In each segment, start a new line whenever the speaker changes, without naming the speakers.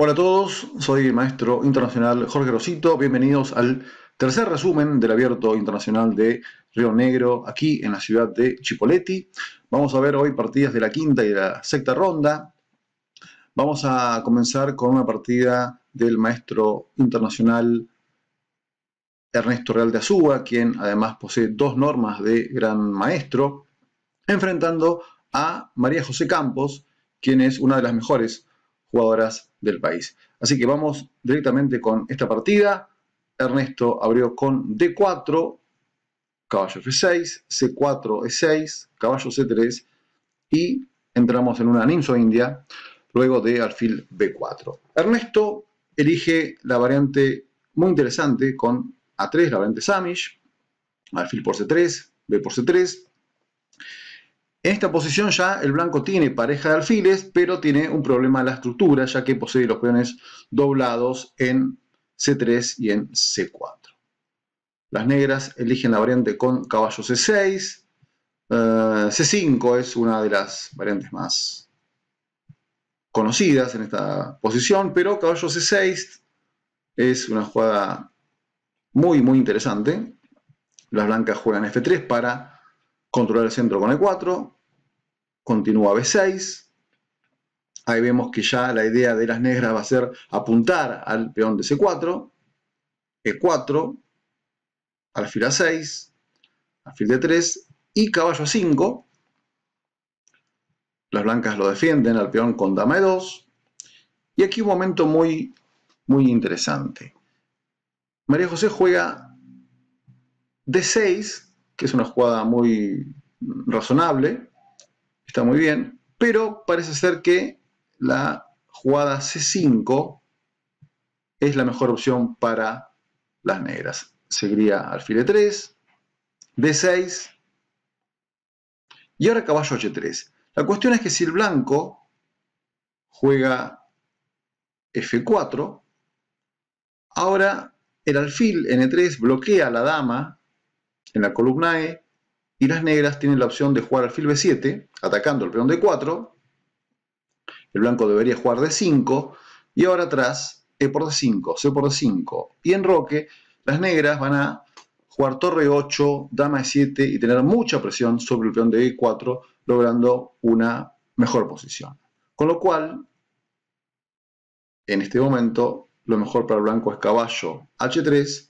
Hola a todos, soy el maestro internacional Jorge Rosito. Bienvenidos al tercer resumen del Abierto Internacional de Río Negro, aquí en la ciudad de Chipoleti. Vamos a ver hoy partidas de la quinta y de la sexta ronda. Vamos a comenzar con una partida del maestro internacional Ernesto Real de Azúa, quien además posee dos normas de gran maestro, enfrentando a María José Campos, quien es una de las mejores jugadoras del país. Así que vamos directamente con esta partida. Ernesto abrió con D4, caballo F6, C4, E6, caballo C3 y entramos en una ninso india luego de alfil B4. Ernesto elige la variante muy interesante con A3, la variante Samish, alfil por C3, B por C3, en esta posición ya el blanco tiene pareja de alfiles, pero tiene un problema en la estructura, ya que posee los peones doblados en C3 y en C4. Las negras eligen la variante con caballo C6. Eh, C5 es una de las variantes más conocidas en esta posición, pero caballo C6 es una jugada muy, muy interesante. Las blancas juegan F3 para Controlar el centro con E4, continúa B6. Ahí vemos que ya la idea de las negras va a ser apuntar al peón de C4, E4, alfil A6, alfil D3 y caballo A5. Las blancas lo defienden al peón con dama E2. Y aquí un momento muy, muy interesante. María José juega D6 que es una jugada muy razonable, está muy bien, pero parece ser que la jugada C5 es la mejor opción para las negras. Seguiría alfil E3, D6 y ahora caballo H3. La cuestión es que si el blanco juega F4, ahora el alfil N3 bloquea a la dama en la columna E y las negras tienen la opción de jugar al alfil B7, atacando el peón D4. El blanco debería jugar D5 y ahora atrás E por D5, C por D5 y en roque, Las negras van a jugar torre 8, dama E7 y tener mucha presión sobre el peón de E4, logrando una mejor posición. Con lo cual, en este momento, lo mejor para el blanco es caballo H3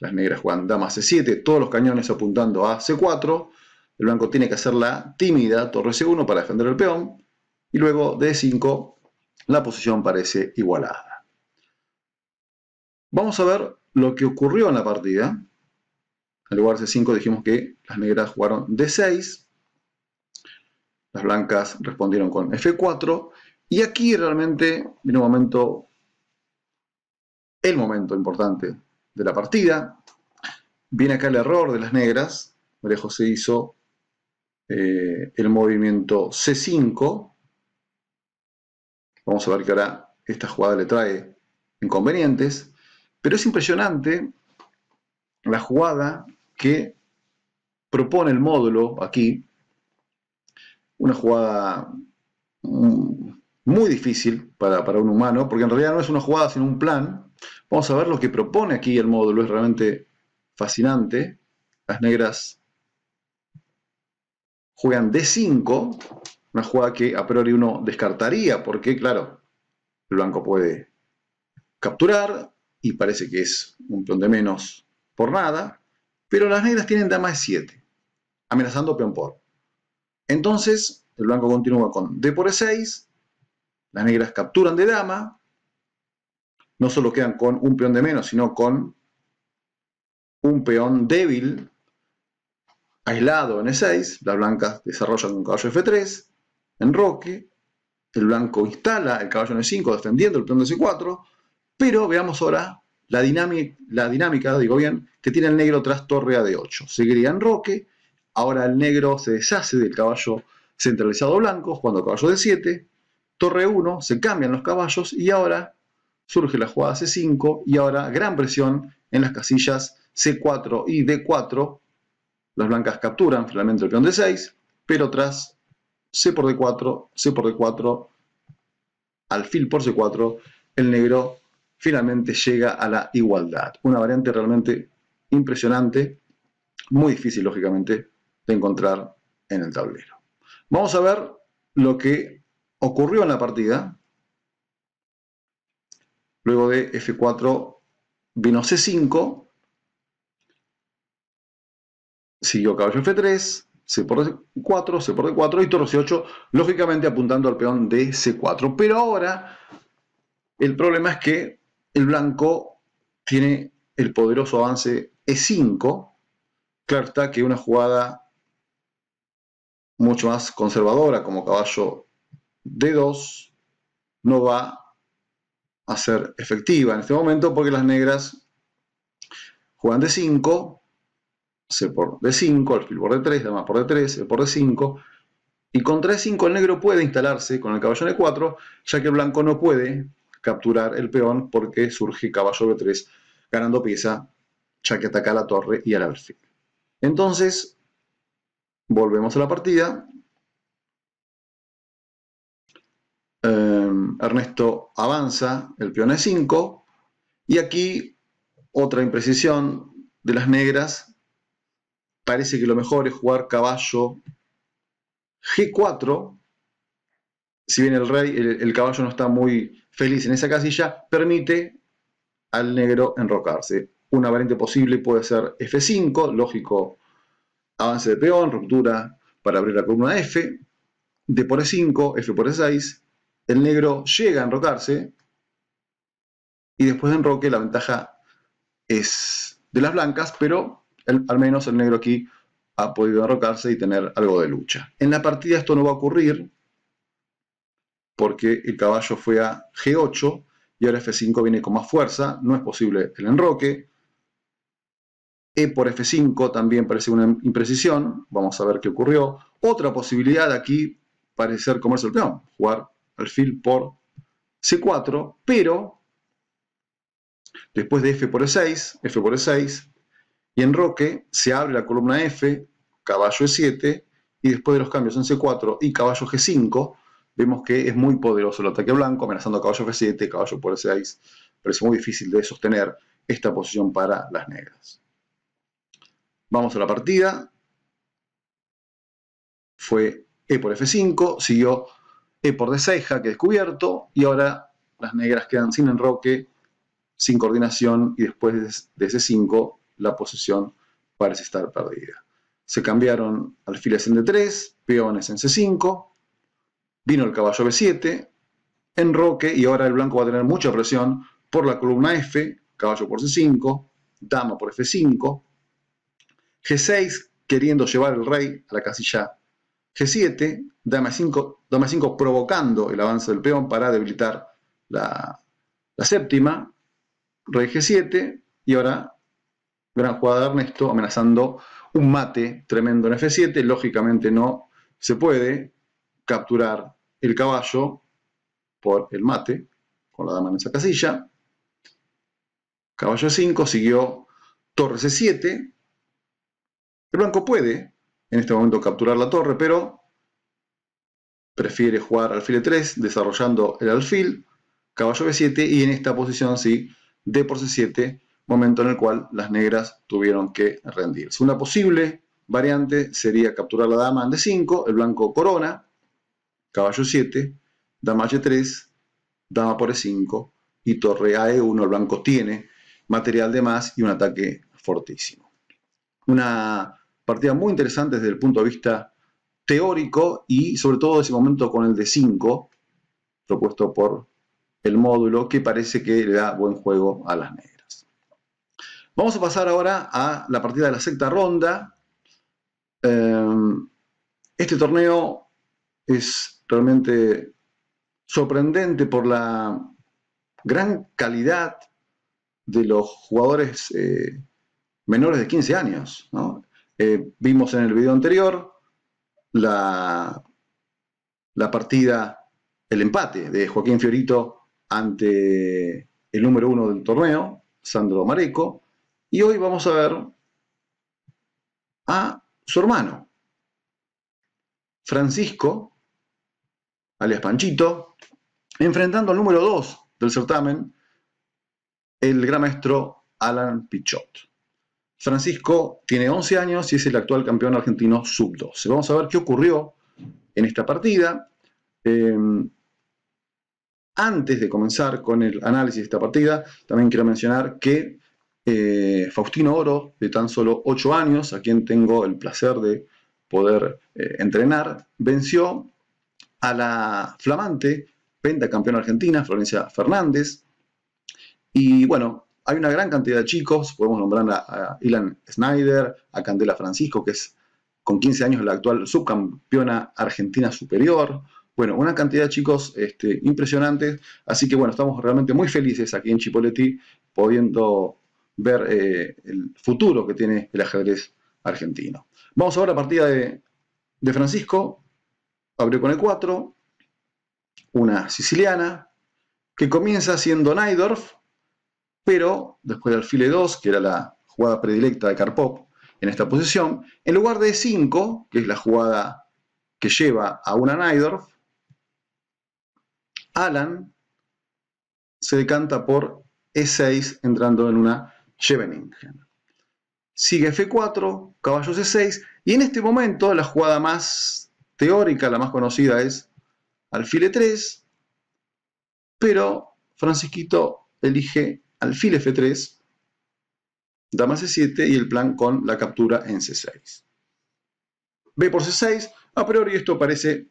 las negras juegan dama C7, todos los cañones apuntando a C4, el blanco tiene que hacer la tímida torre C1 para defender el peón, y luego D5 la posición parece igualada. Vamos a ver lo que ocurrió en la partida. Al lugar C5 dijimos que las negras jugaron D6, las blancas respondieron con F4, y aquí realmente vino un momento, el momento importante de la partida. Viene acá el error de las negras. Marejo se hizo eh, el movimiento C5. Vamos a ver que ahora esta jugada le trae inconvenientes. Pero es impresionante la jugada que propone el módulo aquí. Una jugada mm, muy difícil para, para un humano, porque en realidad no es una jugada sino un plan Vamos a ver lo que propone aquí el módulo, es realmente fascinante. Las negras juegan D5, una jugada que a priori uno descartaría, porque claro, el blanco puede capturar y parece que es un peón de menos por nada, pero las negras tienen dama de 7 amenazando peón por. Entonces, el blanco continúa con D por E6, las negras capturan de dama, no solo quedan con un peón de menos, sino con un peón débil, aislado en E6, Las blancas desarrollan un caballo F3, en roque. el blanco instala el caballo en E5 defendiendo el peón de e C4, pero veamos ahora la dinámica, digo bien, que tiene el negro tras torre a Se 8 Seguiría roque, ahora el negro se deshace del caballo centralizado blanco, jugando caballo D7, torre 1, se cambian los caballos y ahora surge la jugada C5 y ahora gran presión en las casillas C4 y D4. Las blancas capturan finalmente el peón D6, pero tras C por D4, C por D4, alfil por C4, el negro finalmente llega a la igualdad. Una variante realmente impresionante, muy difícil lógicamente de encontrar en el tablero. Vamos a ver lo que ocurrió en la partida, Luego de F4 vino C5. Siguió caballo F3, C por D4, C por D4 y torre C8, lógicamente apuntando al peón de C4. Pero ahora el problema es que el blanco tiene el poderoso avance E5. Claro está que una jugada mucho más conservadora como caballo D2 no va a ser efectiva en este momento porque las negras juegan de 5, C por d 5, alfil por d 3, además por d 3, C por d 5, y con 3-5 el negro puede instalarse con el caballo de 4 ya que el blanco no puede capturar el peón porque surge caballo de 3 ganando pieza, ya que ataca a la torre y al alfil. Entonces, volvemos a la partida, Ernesto avanza el peón E5 y aquí otra imprecisión de las negras. Parece que lo mejor es jugar caballo G4. Si bien el rey, el, caballo no está muy feliz en esa casilla, permite al negro enrocarse. Una variante posible puede ser F5, lógico avance de peón, ruptura para abrir la columna F, D por E5, F por E6, el negro llega a enrocarse y después de enroque la ventaja es de las blancas, pero al menos el negro aquí ha podido enrocarse y tener algo de lucha. En la partida esto no va a ocurrir porque el caballo fue a G8 y ahora F5 viene con más fuerza, no es posible el enroque. E por F5 también parece una imprecisión, vamos a ver qué ocurrió. Otra posibilidad aquí parece ser comerse el peón, jugar alfil por C4, pero después de F por E6, F por E6, y en roque se abre la columna F, caballo E7, y después de los cambios en C4 y caballo G5, vemos que es muy poderoso el ataque blanco, amenazando a caballo F7, caballo por E6, pero es muy difícil de sostener esta posición para las negras. Vamos a la partida. Fue E por F5, siguió e por 6 Ceja, que descubierto, y ahora las negras quedan sin enroque, sin coordinación, y después de c 5, la posición parece estar perdida. Se cambiaron alfiles en D3, peones en C5, vino el caballo B7, enroque, y ahora el blanco va a tener mucha presión por la columna F, caballo por C5, dama por F5, G6 queriendo llevar el rey a la casilla G7, dama 5, 5 provocando el avance del peón para debilitar la, séptima, rey G7 y ahora gran jugada de Ernesto amenazando un mate tremendo en F7, lógicamente no se puede capturar el caballo por el mate, con la dama en esa casilla. Caballo 5 siguió torre C7. El blanco puede en este momento capturar la torre, pero prefiere jugar alfil e3, desarrollando el alfil, caballo b7, y en esta posición así, d por c7, momento en el cual las negras tuvieron que rendirse. Una posible variante sería capturar la dama en d5, el blanco corona, caballo 7, dama h3, dama por e5 y torre a e1, el blanco tiene material de más y un ataque fortísimo. Una partida muy interesante desde el punto de vista teórico y sobre todo ese momento con el de 5, propuesto por el módulo, que parece que le da buen juego a las negras. Vamos a pasar ahora a la partida de la sexta ronda. Em, este torneo es realmente sorprendente por la gran calidad de los jugadores eh, menores de 15 años. ¿no? Eh, vimos en el video anterior la, la partida, el empate de Joaquín Fiorito ante el número uno del torneo, Sandro Mareco, y hoy vamos a ver a su hermano, Francisco, alias Panchito, enfrentando al número dos del certamen, el gran maestro Alan Pichot. Francisco tiene 11 años y es el actual campeón argentino sub-12. Vamos a ver qué ocurrió en esta partida. Em, antes de comenzar con el análisis de esta partida, también quiero mencionar que eh, Faustino Oro, de tan solo 8 años, a quien tengo el placer de poder eh, entrenar, venció a la flamante campeona argentina, Florencia Fernández. Y bueno, hay una gran cantidad de chicos, podemos nombrar a Ilan Snyder, a Candela Francisco, que es con 15 años la actual subcampeona argentina superior. Bueno, una cantidad de chicos este, impresionantes, así que bueno, estamos realmente muy felices aquí en Chipoleti pudiendo ver eh, el futuro que tiene el ajedrez argentino. Vamos a ver la partida de, Francisco, abrió con el 4, una siciliana, que comienza siendo Neidorf. Pero después del alfile 2, que era la jugada predilecta de Karpop en esta posición, en lugar de e 5, que es la jugada que lleva a una Neidorf, Alan se decanta por E6 entrando en una Scheveningen. Sigue F4, caballos C6, y en este momento la jugada más teórica, la más conocida es alfil 3 pero Francisquito elige alfil f3, dama c7 y el plan con la captura en c6. b por c6, a priori esto parece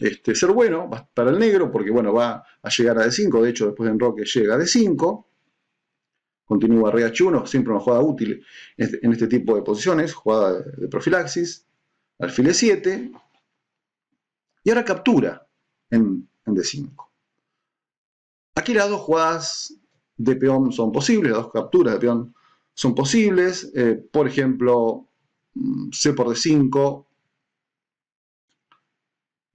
este, ser bueno para el negro, porque bueno, va a llegar a d5, de hecho después de enroque llega a d5, continúa rey 1 siempre una jugada útil este, en este tipo de posiciones, jugada de profilaxis, alfil e7, y ahora captura en, en d5. Aquí las dos jugadas de peón son posibles, las dos capturas de peón son posibles. Eh, por ejemplo, mm, C por D5,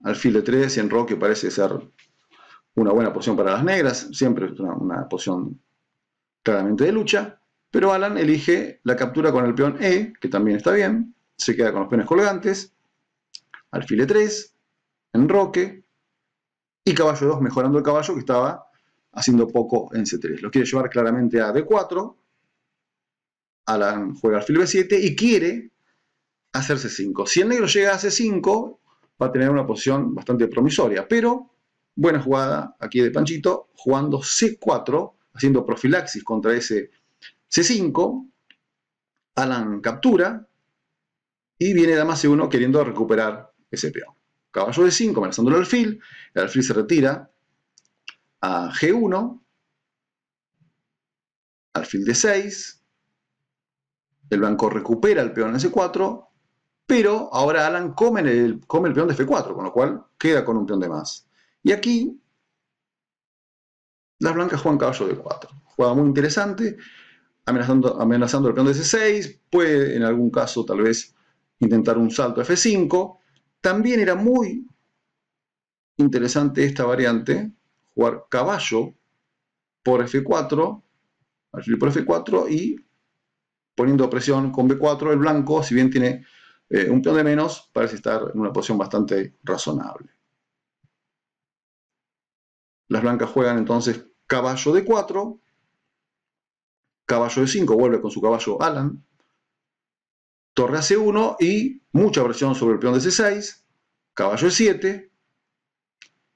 alfil de 3 en roque parece ser una buena posición para las negras, siempre es una, una posición claramente de lucha. Pero Alan elige la captura con el peón E, que también está bien, se queda con los peones colgantes, alfil 3, roque y caballo 2 mejorando el caballo que estaba haciendo poco en C3. Lo quiere llevar claramente a D4, Alan juega alfil B7 y quiere hacer C5. Si el negro llega a C5, va a tener una posición bastante promisoria, pero buena jugada aquí de Panchito, jugando C4, haciendo profilaxis contra ese C5, Alan captura y viene dama C1 queriendo recuperar ese peón. Caballo de 5 amenazando el alfil, el alfil se retira, a G1, al alfil de 6, el blanco recupera el peón en C4, pero ahora Alan come el, come el peón de F4, con lo cual queda con un peón de más. Y aquí las blancas juegan caballo de 4. Juega muy interesante, amenazando, amenazando el peón de C6, puede en algún caso tal vez intentar un salto a F5. También era muy interesante esta variante, jugar caballo por f4, por f4 y poniendo presión con b4 el blanco, si bien tiene eh, un peón de menos, parece estar en una posición bastante razonable. Las blancas juegan entonces caballo de 4, caballo de 5, vuelve con su caballo Alan, torre a c1 y mucha presión sobre el peón de c6, caballo de 7,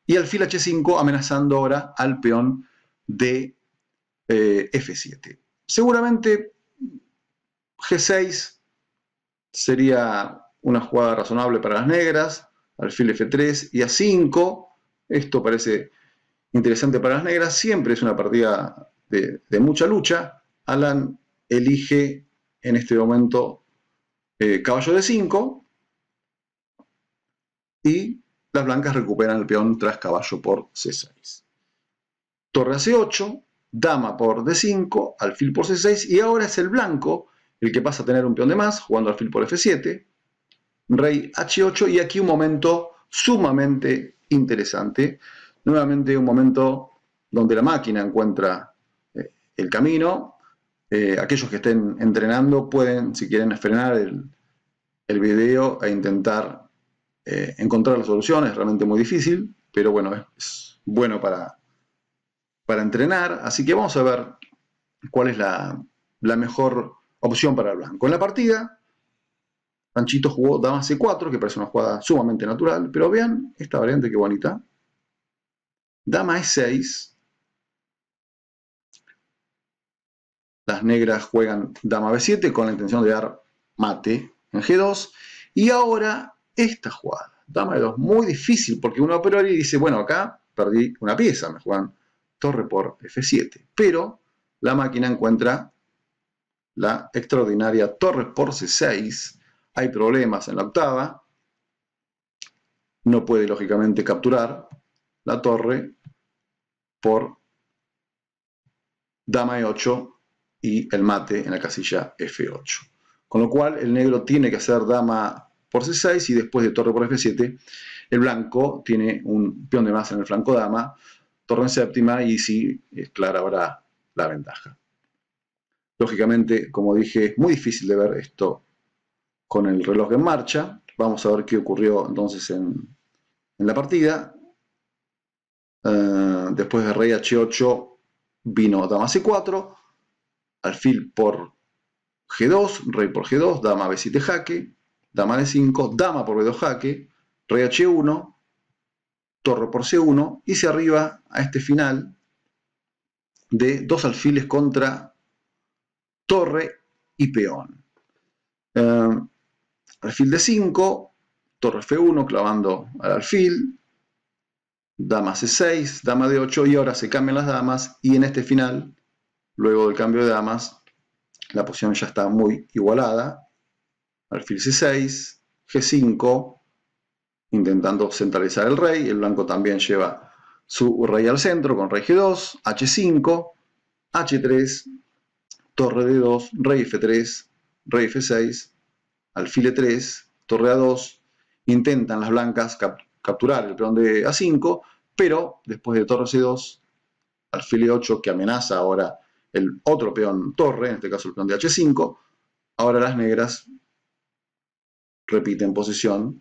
y alfil h5 amenazando ahora al peón de eh, f7. Seguramente g6 sería una jugada razonable para las negras, alfil f3 y a5, esto parece interesante para las negras, siempre es una partida de, mucha lucha, Alan elige en este momento eh, caballo de 5 y las blancas recuperan el peón tras caballo por C6. Torre a C8, dama por D5, alfil por C6 y ahora es el blanco el que pasa a tener un peón de más jugando alfil por F7, rey H8 y aquí un momento sumamente interesante. Nuevamente un momento donde la máquina encuentra eh, el camino. Eh, aquellos que estén entrenando pueden, si quieren, frenar el, el video e intentar eh, encontrar la solución es realmente muy difícil, pero bueno, es, bueno para, para entrenar. Así que vamos a ver cuál es la, la mejor opción para el blanco. En la partida, Panchito jugó dama c4, que parece una jugada sumamente natural, pero vean esta variante que bonita. Dama e6. Las negras juegan dama b7 con la intención de dar mate en g2. Y ahora esta jugada. Dama de 2 muy difícil, porque uno pero y dice, bueno, acá perdí una pieza, me juegan torre por F7. Pero la máquina encuentra la extraordinaria torre por C6, hay problemas en la octava, no puede lógicamente capturar la torre por dama E8 y el mate en la casilla F8. Con lo cual el negro tiene que hacer dama por C6 y después de torre por F7, el blanco tiene un peón de más en el flanco dama, torre en séptima y sí es clara ahora la ventaja. Lógicamente, como dije, es muy difícil de ver esto con el reloj en marcha. Vamos a ver qué ocurrió entonces en, la partida. Eh, después de rey h8 vino dama c4, alfil por g2, rey por g2, dama b7 jaque, dama de 5, dama por b2 jaque, rey h1, torre por c1 y se arriba a este final de dos alfiles contra torre y peón. Eh, alfil de 5, torre f1 clavando al alfil, dama c6, dama d8 y ahora se cambian las damas y en este final, luego del cambio de damas, la posición ya está muy igualada alfil c6, g5, intentando centralizar el rey, el blanco también lleva su rey al centro con rey g2, h5, h3, torre d2, rey f3, rey f6, alfil 3 e torre a2, intentan las blancas capturar el peón de a5, pero después de torre c2, alfil 8 e que amenaza ahora el otro peón torre, en este caso el peón de h5, ahora las negras Repite en posición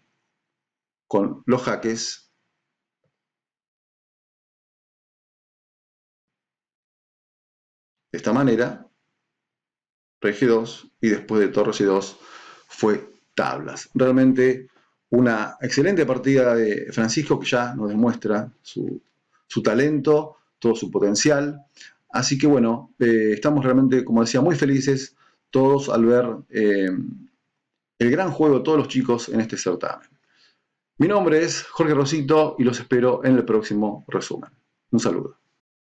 con los jaques. De esta manera, rey 2 y después de torres y 2 fue tablas. Realmente una excelente partida de Francisco que ya nos demuestra su, talento, todo su potencial. Así que bueno, eh, estamos realmente, como decía, muy felices todos al ver eh, el gran juego de todos los chicos en este certamen. Mi nombre es Jorge Rosito y los espero en el próximo resumen. Un saludo.